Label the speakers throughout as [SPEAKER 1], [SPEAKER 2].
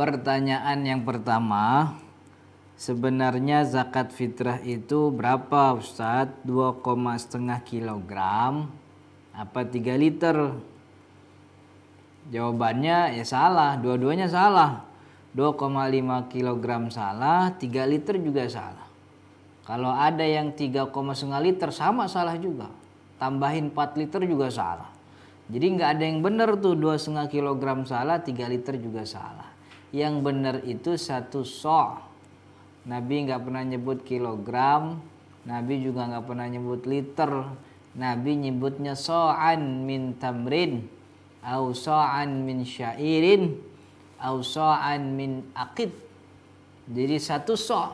[SPEAKER 1] Pertanyaan yang pertama, sebenarnya zakat fitrah itu berapa Ustadz? 2,5 kilogram apa 3 liter? Jawabannya ya salah, dua-duanya salah. 2,5 kg salah, 3 liter juga salah. Kalau ada yang 3,5 liter sama salah juga. Tambahin 4 liter juga salah. Jadi nggak ada yang benar tuh 2,5 kg salah, 3 liter juga salah. Yang benar itu satu so. Nabi nggak pernah nyebut kilogram, Nabi juga nggak pernah nyebut liter. Nabi nyebutnya so'an min tamrin, au so'an min syairin, au so'an min akid. Jadi satu so'.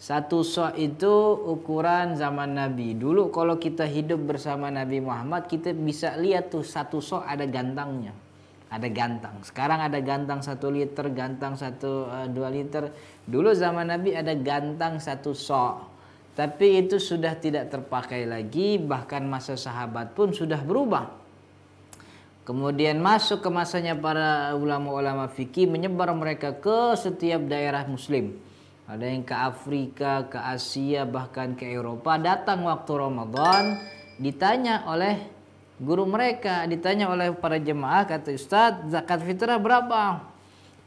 [SPEAKER 1] Satu so' itu ukuran zaman Nabi. Dulu kalau kita hidup bersama Nabi Muhammad, kita bisa lihat tuh satu so' ada gantangnya ada gantang. Sekarang ada gantang satu liter, gantang satu eh, dua liter. Dulu zaman Nabi ada gantang satu sok. Tapi itu sudah tidak terpakai lagi, bahkan masa sahabat pun sudah berubah. Kemudian masuk ke masanya para ulama-ulama fikih menyebar mereka ke setiap daerah muslim. Ada yang ke Afrika, ke Asia, bahkan ke Eropa. Datang waktu Ramadan, ditanya oleh Guru mereka ditanya oleh para jemaah kata Ustadz zakat fitrah berapa?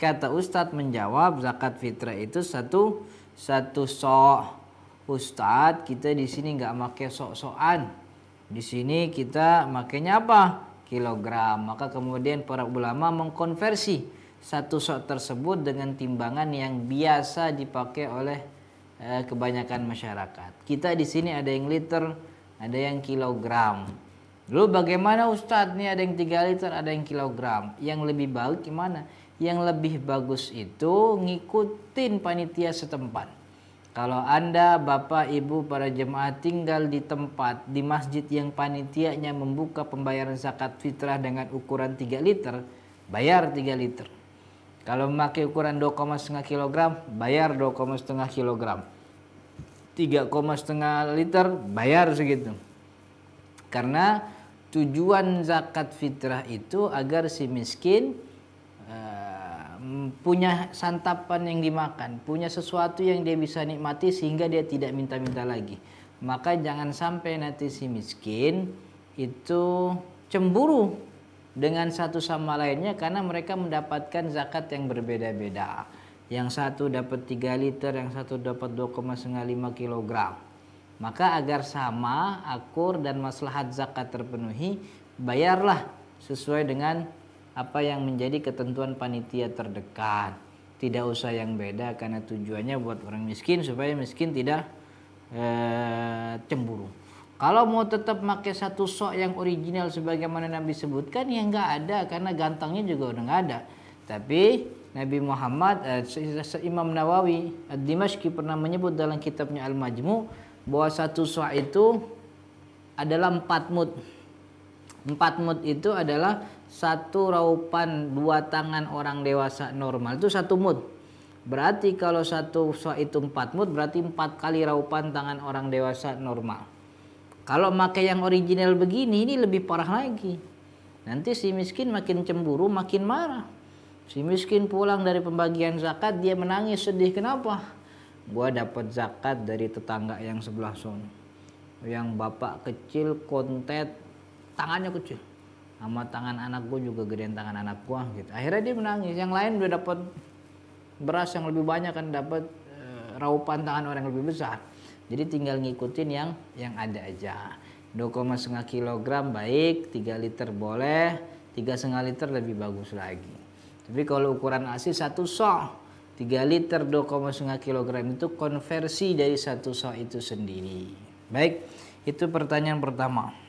[SPEAKER 1] Kata Ustadz menjawab zakat fitrah itu satu satu sok. Ustadz kita di sini nggak pakai sok-sokan. Di sini kita makainya apa? Kilogram. Maka kemudian para ulama mengkonversi satu sok tersebut dengan timbangan yang biasa dipakai oleh eh, kebanyakan masyarakat. Kita di sini ada yang liter, ada yang kilogram. Lalu bagaimana Ustadz? Nih ada yang 3 liter, ada yang kilogram. Yang lebih baik gimana? Yang lebih bagus itu ngikutin panitia setempat. Kalau Anda, Bapak, Ibu, para jemaah tinggal di tempat, di masjid yang panitianya membuka pembayaran zakat fitrah dengan ukuran 3 liter, bayar 3 liter. Kalau memakai ukuran 2,5 kilogram bayar 2,5 kg. 3,5 liter, bayar segitu. Karena tujuan zakat fitrah itu agar si miskin eh, punya santapan yang dimakan, punya sesuatu yang dia bisa nikmati sehingga dia tidak minta-minta lagi. Maka jangan sampai nanti si miskin itu cemburu dengan satu sama lainnya karena mereka mendapatkan zakat yang berbeda-beda. Yang satu dapat 3 liter, yang satu dapat 2,5 kilogram maka agar sama, akur dan maslahat zakat terpenuhi, bayarlah sesuai dengan apa yang menjadi ketentuan panitia terdekat. Tidak usah yang beda karena tujuannya buat orang miskin supaya miskin tidak ee, eh, cemburu. Kalau mau tetap pakai satu sok yang original sebagaimana Nabi sebutkan ya nggak ada karena gantangnya juga udah nggak ada. Tapi Nabi Muhammad eh, Imam Nawawi ad dimashki pernah menyebut dalam kitabnya Al-Majmu' bahwa satu soh itu adalah empat mut. Empat mut itu adalah satu raupan dua tangan orang dewasa normal itu satu mut. Berarti kalau satu soh itu empat mut berarti empat kali raupan tangan orang dewasa normal. Kalau pakai yang original begini ini lebih parah lagi. Nanti si miskin makin cemburu, makin marah. Si miskin pulang dari pembagian zakat, dia menangis sedih. Kenapa? gua dapat zakat dari tetangga yang sebelah sono yang bapak kecil kontet tangannya kecil sama tangan anak gue juga gedean tangan anak gue gitu akhirnya dia menangis yang lain udah dapat beras yang lebih banyak kan dapat e, raupan tangan orang yang lebih besar jadi tinggal ngikutin yang yang ada aja 2,5 kg baik 3 liter boleh 3,5 liter lebih bagus lagi tapi kalau ukuran asi satu sok 3 liter 2,5 kg itu konversi dari satu so itu sendiri. Baik, itu pertanyaan pertama.